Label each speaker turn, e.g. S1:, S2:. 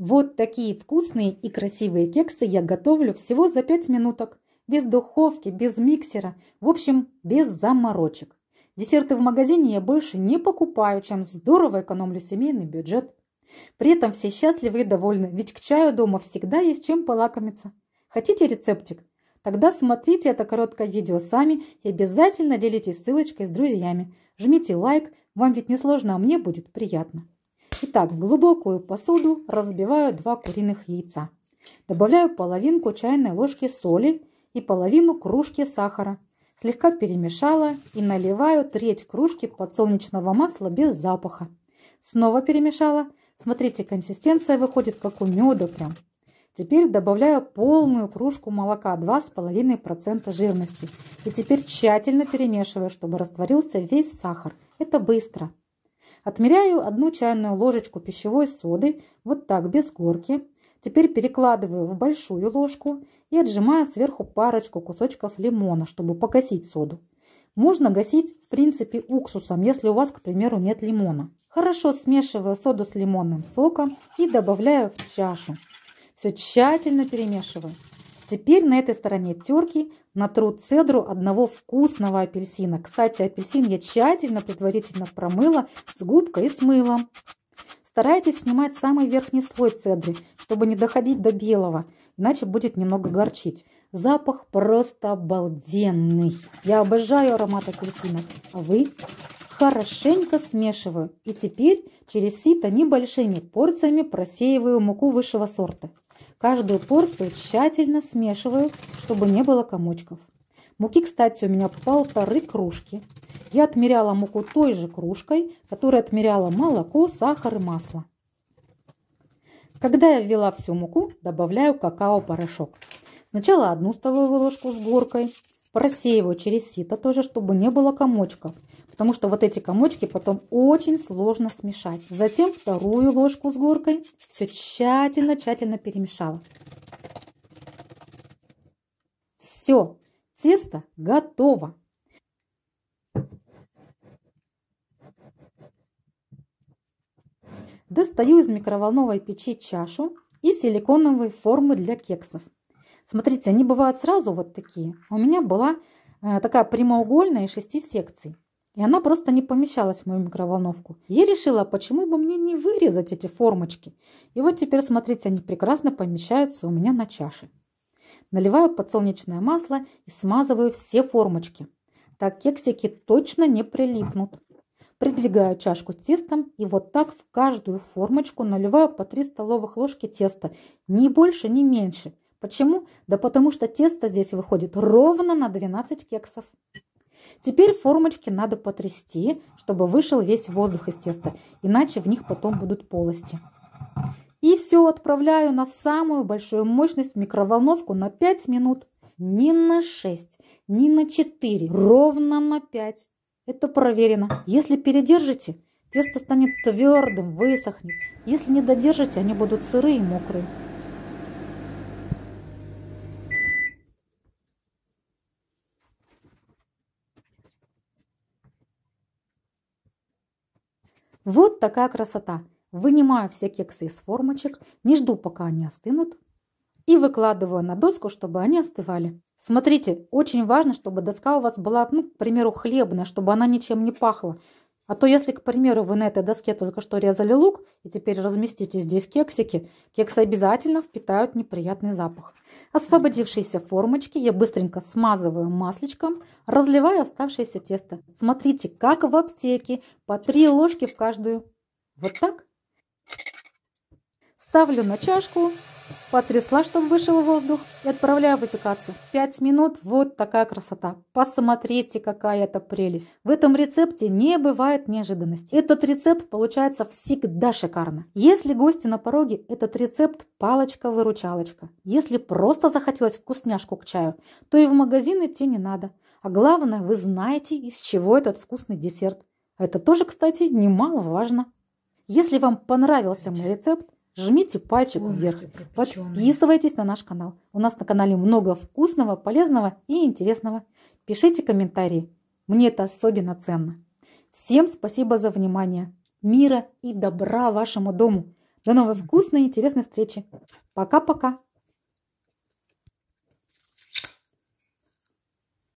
S1: Вот такие вкусные и красивые кексы я готовлю всего за 5 минуток. Без духовки, без миксера, в общем, без заморочек. Десерты в магазине я больше не покупаю, чем здорово экономлю семейный бюджет. При этом все счастливы и довольны, ведь к чаю дома всегда есть чем полакомиться. Хотите рецептик? Тогда смотрите это короткое видео сами и обязательно делитесь ссылочкой с друзьями. Жмите лайк, вам ведь не сложно, а мне будет приятно. Итак, в глубокую посуду разбиваю два куриных яйца. Добавляю половинку чайной ложки соли и половину кружки сахара. Слегка перемешала и наливаю треть кружки подсолнечного масла без запаха. Снова перемешала. Смотрите, консистенция выходит как у меда прям. Теперь добавляю полную кружку молока 2,5% жирности. И теперь тщательно перемешиваю, чтобы растворился весь сахар. Это быстро. Отмеряю одну чайную ложечку пищевой соды, вот так, без горки. Теперь перекладываю в большую ложку и отжимаю сверху парочку кусочков лимона, чтобы покосить соду. Можно гасить, в принципе, уксусом, если у вас, к примеру, нет лимона. Хорошо смешиваю соду с лимонным соком и добавляю в чашу. Все тщательно перемешиваю. Теперь на этой стороне терки натру цедру одного вкусного апельсина. Кстати, апельсин я тщательно, предварительно промыла с губкой и с мылом. Старайтесь снимать самый верхний слой цедры, чтобы не доходить до белого, иначе будет немного горчить. Запах просто обалденный. Я обожаю аромат апельсина. А вы? Хорошенько смешиваю. И теперь через сито небольшими порциями просеиваю муку высшего сорта. Каждую порцию тщательно смешиваю, чтобы не было комочков. Муки, кстати, у меня полторы кружки. Я отмеряла муку той же кружкой, которой отмеряла молоко, сахар и масло. Когда я ввела всю муку, добавляю какао-порошок. Сначала одну столовую ложку с горкой. Просеиваю через сито тоже, чтобы не было комочков потому что вот эти комочки потом очень сложно смешать. Затем вторую ложку с горкой все тщательно-тщательно перемешала. Все, тесто готово. Достаю из микроволновой печи чашу и силиконовые формы для кексов. Смотрите, они бывают сразу вот такие. У меня была э, такая прямоугольная из 6 секций. И она просто не помещалась в мою микроволновку. Я решила, почему бы мне не вырезать эти формочки. И вот теперь, смотрите, они прекрасно помещаются у меня на чаше. Наливаю подсолнечное масло и смазываю все формочки. Так кексики точно не прилипнут. Придвигаю чашку с тестом и вот так в каждую формочку наливаю по 3 столовых ложки теста. Ни больше, ни меньше. Почему? Да потому что тесто здесь выходит ровно на 12 кексов. Теперь формочки надо потрясти, чтобы вышел весь воздух из теста, иначе в них потом будут полости. И все отправляю на самую большую мощность в микроволновку на 5 минут. Не на 6, не на 4, ровно на 5. Это проверено. Если передержите, тесто станет твердым, высохнет. Если не додержите, они будут сырые и мокрые. Вот такая красота. Вынимаю все кексы из формочек, не жду, пока они остынут, и выкладываю на доску, чтобы они остывали. Смотрите, очень важно, чтобы доска у вас была, ну, к примеру, хлебная, чтобы она ничем не пахла. А то если, к примеру, вы на этой доске только что резали лук и теперь разместите здесь кексики, кексы обязательно впитают неприятный запах. Освободившиеся формочки я быстренько смазываю масличком, разливаю оставшееся тесто. Смотрите, как в аптеке, по три ложки в каждую. Вот так. Ставлю на чашку, Потрясла, чтобы вышел воздух, и отправляю выпекаться. Пять минут – вот такая красота. Посмотрите, какая это прелесть. В этом рецепте не бывает неожиданностей. Этот рецепт получается всегда шикарно. Если гости на пороге, этот рецепт – палочка-выручалочка. Если просто захотелось вкусняшку к чаю, то и в магазин идти не надо. А главное, вы знаете, из чего этот вкусный десерт. Это тоже, кстати, немаловажно. Если вам понравился мой рецепт, жмите пальчик вверх. Подписывайтесь на наш канал. У нас на канале много вкусного, полезного и интересного. Пишите комментарии. Мне это особенно ценно. Всем спасибо за внимание. Мира и добра вашему дому. До новой вкусной и интересной встречи. Пока-пока.